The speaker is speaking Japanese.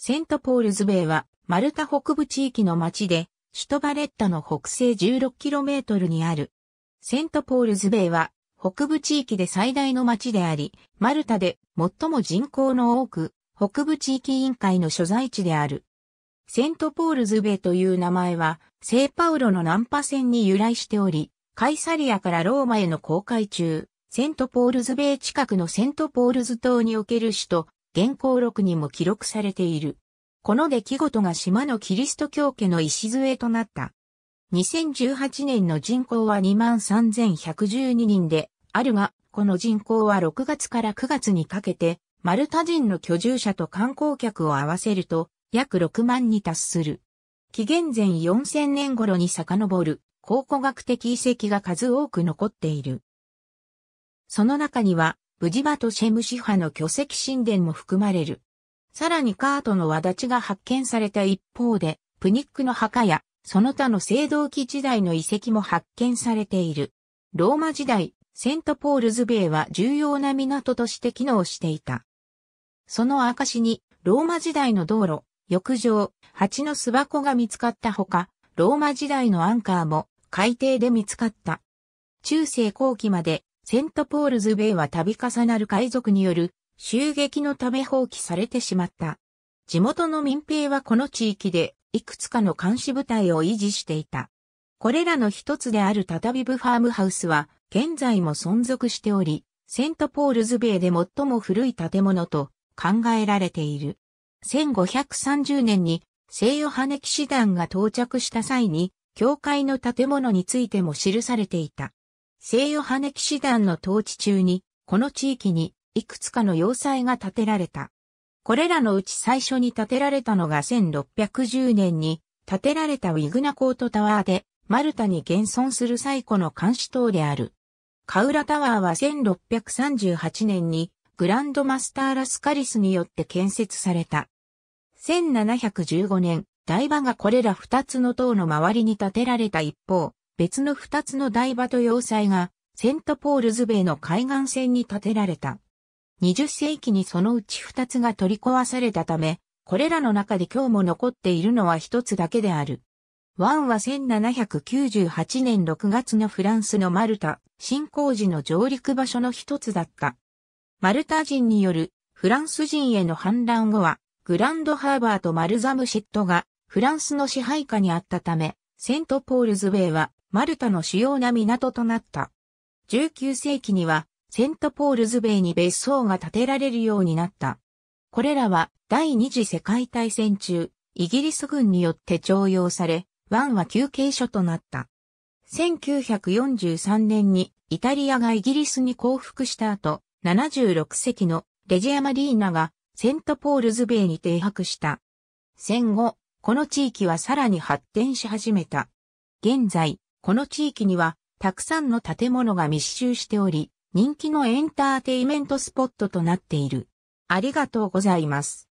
セントポールズベイは、マルタ北部地域の町で、首都バレッタの北西 16km にある。セントポールズベイは、北部地域で最大の町であり、マルタで最も人口の多く、北部地域委員会の所在地である。セントポールズベイという名前は、セーパウロのナンパ船に由来しており、カイサリアからローマへの航海中、セントポールズベイ近くのセントポールズ島における首都原稿録にも記録されている。この出来事が島のキリスト教家の礎となった。2018年の人口は23,112人であるが、この人口は6月から9月にかけて、マルタ人の居住者と観光客を合わせると、約6万に達する。紀元前4000年頃に遡る考古学的遺跡が数多く残っている。その中には、ブジバとシェムシ派の巨石神殿も含まれる。さらにカートの輪立ちが発見された一方で、プニックの墓や、その他の青銅器時代の遺跡も発見されている。ローマ時代、セントポールズベイは重要な港として機能していた。その証に、ローマ時代の道路、浴場、蜂の巣箱が見つかったほか、ローマ時代のアンカーも海底で見つかった。中世後期までセントポールズベイは度重なる海賊による襲撃のため放棄されてしまった。地元の民兵はこの地域でいくつかの監視部隊を維持していた。これらの一つであるタタビブファームハウスは現在も存続しており、セントポールズベイで最も古い建物と考えられている。1530年に西ヨハネ騎士団が到着した際に、教会の建物についても記されていた。聖ヨハネ騎士団の統治中に、この地域にいくつかの要塞が建てられた。これらのうち最初に建てられたのが1610年に建てられたウィグナコートタワーで、マルタに現存する最古の監視塔である。カウラタワーは1638年にグランドマスターラスカリスによって建設された。1715年、台場がこれら二つの塔の周りに建てられた一方、別の二つの台場と要塞が、セントポールズベイの海岸線に建てられた。20世紀にそのうち二つが取り壊されたため、これらの中で今日も残っているのは一つだけである。ワンは1798年6月のフランスのマルタ、新興時の上陸場所の一つだった。マルタ人によるフランス人への反乱後は、グランドハーバーとマルザムシットがフランスの支配下にあったため、セントポールズベイはマルタの主要な港となった。19世紀には、セントポールズベイに別荘が建てられるようになった。これらは第二次世界大戦中、イギリス軍によって徴用され、湾は休憩所となった。1943年にイタリアがイギリスに降伏した後、76隻のレジアマリーナがセントポールズベイに停泊した。戦後、この地域はさらに発展し始めた。現在、この地域にはたくさんの建物が密集しており、人気のエンターテイメントスポットとなっている。ありがとうございます。